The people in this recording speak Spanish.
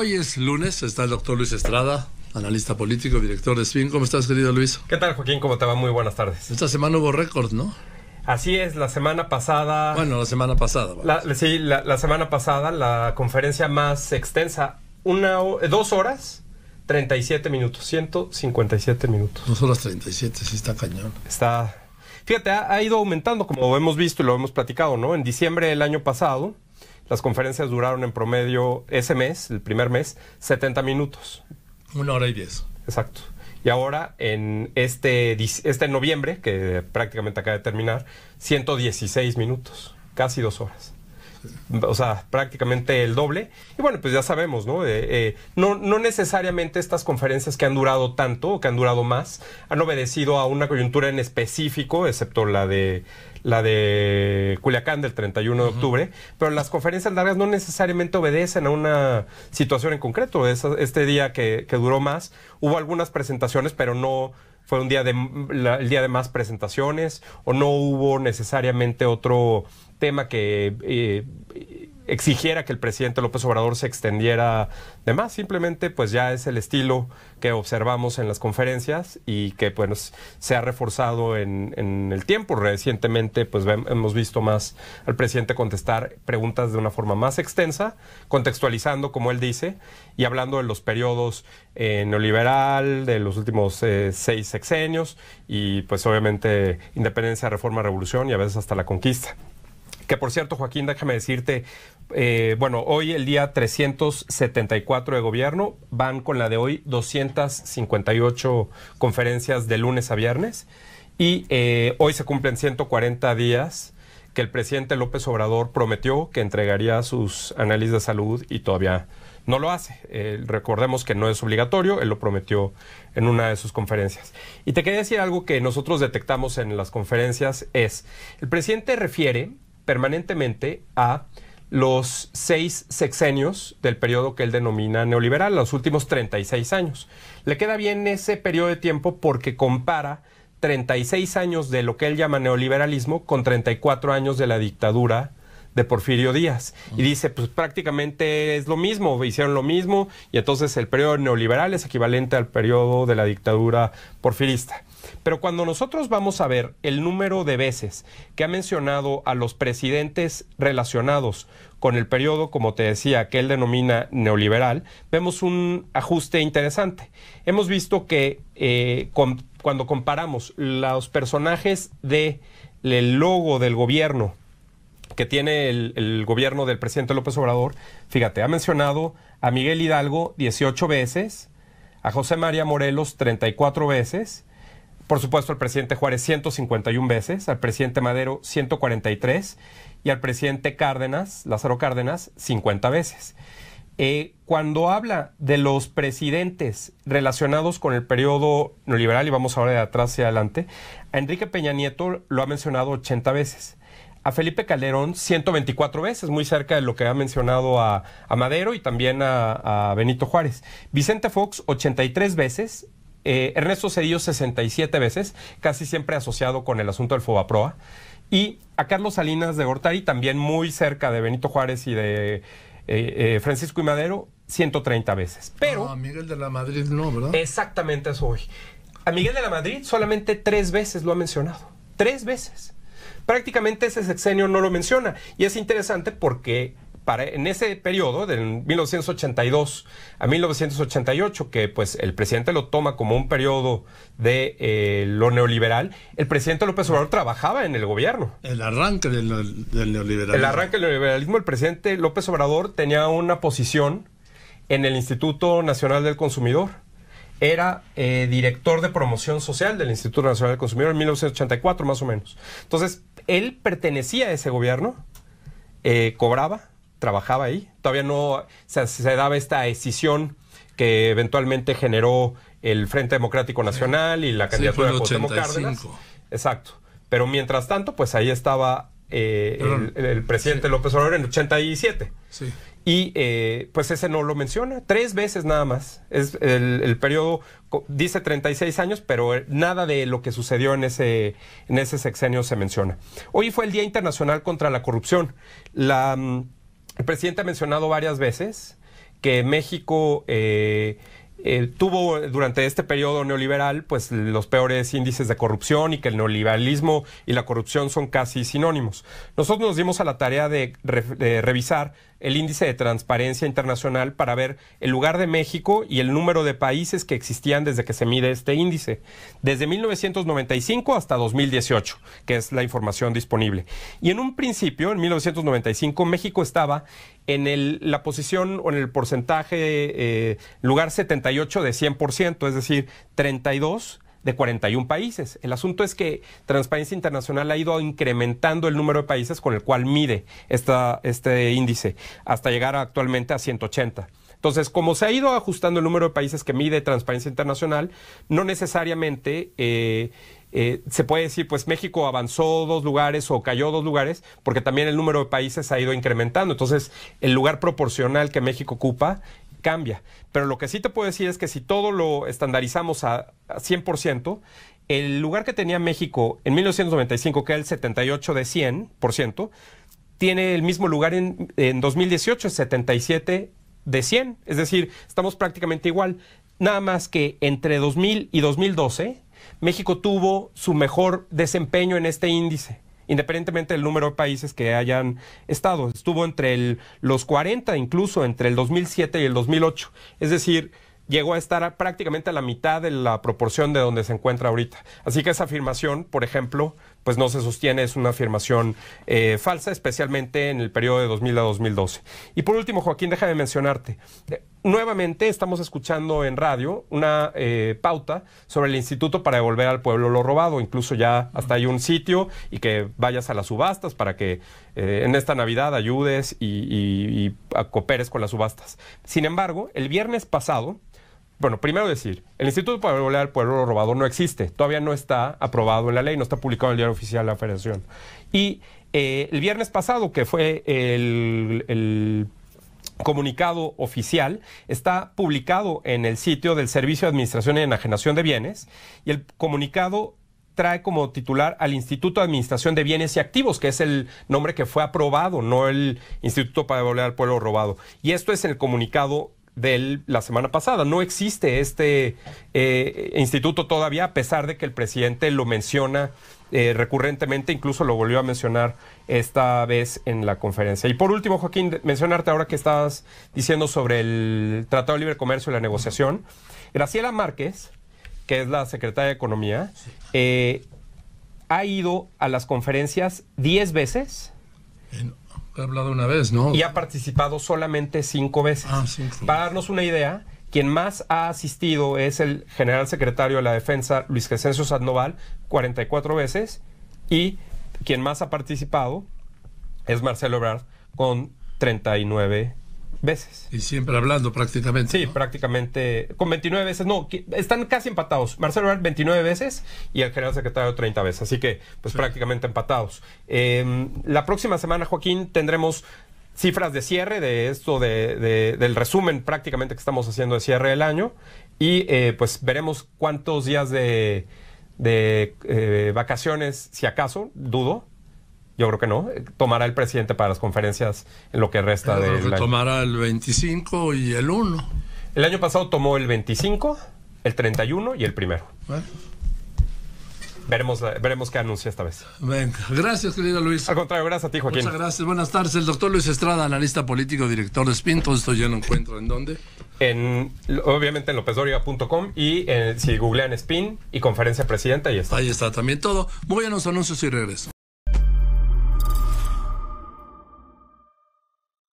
Hoy es lunes, está el doctor Luis Estrada, analista político, director de SPIN. ¿Cómo estás, querido Luis? ¿Qué tal, Joaquín? ¿Cómo te va? Muy buenas tardes. Esta semana hubo récord, ¿no? Así es, la semana pasada. Bueno, la semana pasada. sí, la, semana pasada, la conferencia más extensa, una, dos horas, 37 minutos, 157 minutos. Dos horas 37, sí está cañón. Está. Fíjate, ha, ha ido aumentando, como hemos visto y lo hemos platicado, ¿no? En diciembre del año pasado, las conferencias duraron en promedio ese mes, el primer mes, 70 minutos. Una hora y diez. Exacto. Y ahora, en este, este noviembre, que prácticamente acaba de terminar, 116 minutos, casi dos horas o sea, prácticamente el doble. Y bueno, pues ya sabemos, eh, eh, ¿no? no, necesariamente estas conferencias que han durado tanto o que han durado más han obedecido a una coyuntura en específico, excepto la de la de Culiacán del 31 de octubre, pero las conferencias largas no necesariamente obedecen a una situación en concreto. este día que, que duró más, hubo algunas presentaciones, pero no, fue un día de el día de más presentaciones o no hubo necesariamente otro tema que eh, exigiera que el presidente López Obrador se extendiera de más. Simplemente, pues ya es el estilo que observamos en las conferencias y que pues se ha reforzado en, el tiempo. Recientemente, pues hemos visto más al presidente contestar preguntas de una forma más extensa, contextualizando, como él dice, y hablando de los periodos eh, neoliberal de los últimos eh, seis sexenios y pues obviamente independencia, reforma, revolución y a veces hasta la conquista. Que por cierto, Joaquín, déjame decirte, eh, bueno, hoy el día 374 de gobierno, van con la de hoy 258 conferencias de lunes a viernes y eh, hoy se cumplen 140 días que el presidente López Obrador prometió que entregaría sus análisis de salud y todavía no lo hace. Eh, recordemos que no es obligatorio, él lo prometió en una de sus conferencias. Y te quería decir algo que nosotros detectamos en las conferencias es, el presidente refiere permanentemente a los seis sexenios del periodo que él denomina neoliberal, los últimos 36 años. Le queda bien ese periodo de tiempo porque compara 36 años de lo que él llama neoliberalismo con 34 años de la dictadura de Porfirio Díaz. Y dice, pues prácticamente es lo mismo, hicieron lo mismo, y entonces el periodo neoliberal es equivalente al periodo de la dictadura porfirista. Pero cuando nosotros vamos a ver el número de veces que ha mencionado a los presidentes relacionados con el periodo, como te decía, que él denomina neoliberal, vemos un ajuste interesante. Hemos visto que eh, cuando comparamos los personajes del logo del gobierno que tiene el, gobierno del presidente López Obrador, fíjate, ha mencionado a Miguel Hidalgo 18 veces, a José María Morelos 34 veces, por supuesto al presidente Juárez 151 veces, al presidente Madero 143 y al presidente Cárdenas, Lázaro Cárdenas, 50 veces. Eh, cuando habla de los presidentes relacionados con el periodo neoliberal, y vamos ahora de atrás hacia adelante, a Enrique Peña Nieto lo ha mencionado 80 veces a Felipe Calderón 124 veces, muy cerca de lo que ha mencionado a, Madero y también a, Benito Juárez. Vicente Fox 83 veces. Eh, Ernesto Cedillo 67 veces, casi siempre asociado con el asunto del Fobaproa. Y a Carlos Salinas de Gortari, también muy cerca de Benito Juárez y de eh, eh, Francisco y Madero, 130 veces. Pero. No, a Miguel de la Madrid no, ¿verdad? Exactamente eso hoy. A Miguel de la Madrid solamente tres veces lo ha mencionado. Tres veces prácticamente ese sexenio no lo menciona. Y es interesante porque para, en ese periodo, de 1982 a 1988, que pues el presidente lo toma como un periodo de eh, lo neoliberal, el presidente López Obrador trabajaba en el gobierno. El arranque del, neoliberalismo. El arranque del neoliberalismo, el presidente López Obrador tenía una posición en el Instituto Nacional del Consumidor era eh, director de promoción social del Instituto Nacional del Consumidor en 1984 más o menos. Entonces, él pertenecía a ese gobierno, eh, cobraba, trabajaba ahí. Todavía no se daba esta decisión que eventualmente generó el Frente Democrático Nacional y la candidatura de Cuauhtémoc Exacto. Pero mientras tanto, pues ahí estaba eh, el, presidente López Obrador en 87. Sí. Y eh, pues ese no lo menciona, tres veces nada más. Es el, periodo, dice 36 años, pero eh, nada de lo que sucedió en ese, sexenio se menciona. Hoy fue el Día Internacional contra la Corrupción. La, mm, el presidente ha mencionado varias veces que México... Eh, tuvo durante este periodo neoliberal pues los peores índices de corrupción y que el neoliberalismo y la corrupción son casi sinónimos. Nosotros nos dimos a la tarea de revisar el índice de transparencia internacional para ver el lugar de México y el número de países que existían desde que se mide este índice, desde 1995 hasta 2018, que es la información disponible. Y en un principio, en 1995, México estaba en la posición o en el porcentaje eh, lugar 78 de 100%, es decir, 32 de 41 países. El asunto es que Transparencia Internacional ha ido incrementando el número de países con el cual mide este índice hasta llegar actualmente a 180. Entonces, como se ha ido ajustando el número de países que mide Transparencia Internacional, no necesariamente eh, eh, se puede decir, pues México avanzó dos lugares o cayó dos lugares, porque también el número de países ha ido incrementando. Entonces, el lugar proporcional que México ocupa cambia. Pero lo que sí te puedo decir es que si todo lo estandarizamos a, 100%, el lugar que tenía México en 1995, que era el 78 de 100%, tiene el mismo lugar en, en 2018, el 77 de 100. Es decir, estamos prácticamente igual. Nada más que entre 2000 y 2012, México tuvo su mejor desempeño en este índice independientemente del número de países que hayan estado. Estuvo entre los 40, incluso entre el 2007 y el 2008. Es decir, llegó a estar prácticamente a la mitad de la proporción de donde se encuentra ahorita. Así que esa afirmación, por ejemplo, pues no se sostiene, es una afirmación eh, falsa, especialmente en el periodo de 2000 a 2012. Y por último, Joaquín, déjame mencionarte, Nuevamente estamos escuchando en radio una eh, pauta sobre el Instituto para devolver al pueblo lo robado. Incluso ya hasta hay un sitio y que vayas a las subastas para que eh, en esta Navidad ayudes y, cooperes con las subastas. Sin embargo, el viernes pasado, bueno, primero decir, el Instituto para devolver al pueblo lo robado no existe. Todavía no está aprobado en la ley, no está publicado en el diario oficial de la Federación. Y eh, el viernes pasado, que fue el comunicado oficial está publicado en el sitio del Servicio de Administración y Enajenación de Bienes y el comunicado trae como titular al Instituto de Administración de Bienes y Activos, que es el nombre que fue aprobado, no el Instituto para Devolver al Pueblo Robado. Y esto es el comunicado de la semana pasada. No existe este eh, instituto todavía, a pesar de que el presidente lo menciona eh, recurrentemente, incluso lo volvió a mencionar esta vez en la conferencia. Y por último, Joaquín, mencionarte ahora que estabas diciendo sobre el Tratado de Libre Comercio y la negociación. Graciela Márquez, que es la secretaria de Economía, eh, ha ido a las conferencias diez veces. he hablado una vez, ¿no? Y ha participado solamente cinco veces. Ah, Para darnos una idea, quien más ha asistido es el general secretario de la Defensa, Luis Crescencio Sandoval, 44 veces, y quien más ha participado es Marcelo Ebrard con 39 veces. Y siempre hablando prácticamente. Sí, prácticamente con 29 veces. No, están casi empatados. Marcelo Ebrard 29 veces y el general secretario 30 veces. Así que, pues prácticamente empatados. Em, la próxima semana, Joaquín, tendremos cifras de cierre de esto, de, del resumen prácticamente que estamos haciendo de cierre del año. Y eh, pues veremos cuántos días de, de eh, vacaciones, si acaso, dudo. Yo creo que no. Eh, tomará el presidente para las conferencias en lo que resta de. Año. Tomará el 25 y el 1. El año pasado tomó el 25, el 31 y el primero. Bueno. Veremos, eh, veremos qué anuncia esta vez. Venga, gracias, querido Luis. Al contrario, gracias a ti, Joaquín. Muchas gracias, buenas tardes. El doctor Luis Estrada, analista político, director de Spin. Todo esto ya lo encuentro en dónde. En, obviamente en lopezdoria.com y eh, si googlean Spin y conferencia presidenta, ahí está. Ahí está también todo. Voy a los anuncios y regreso.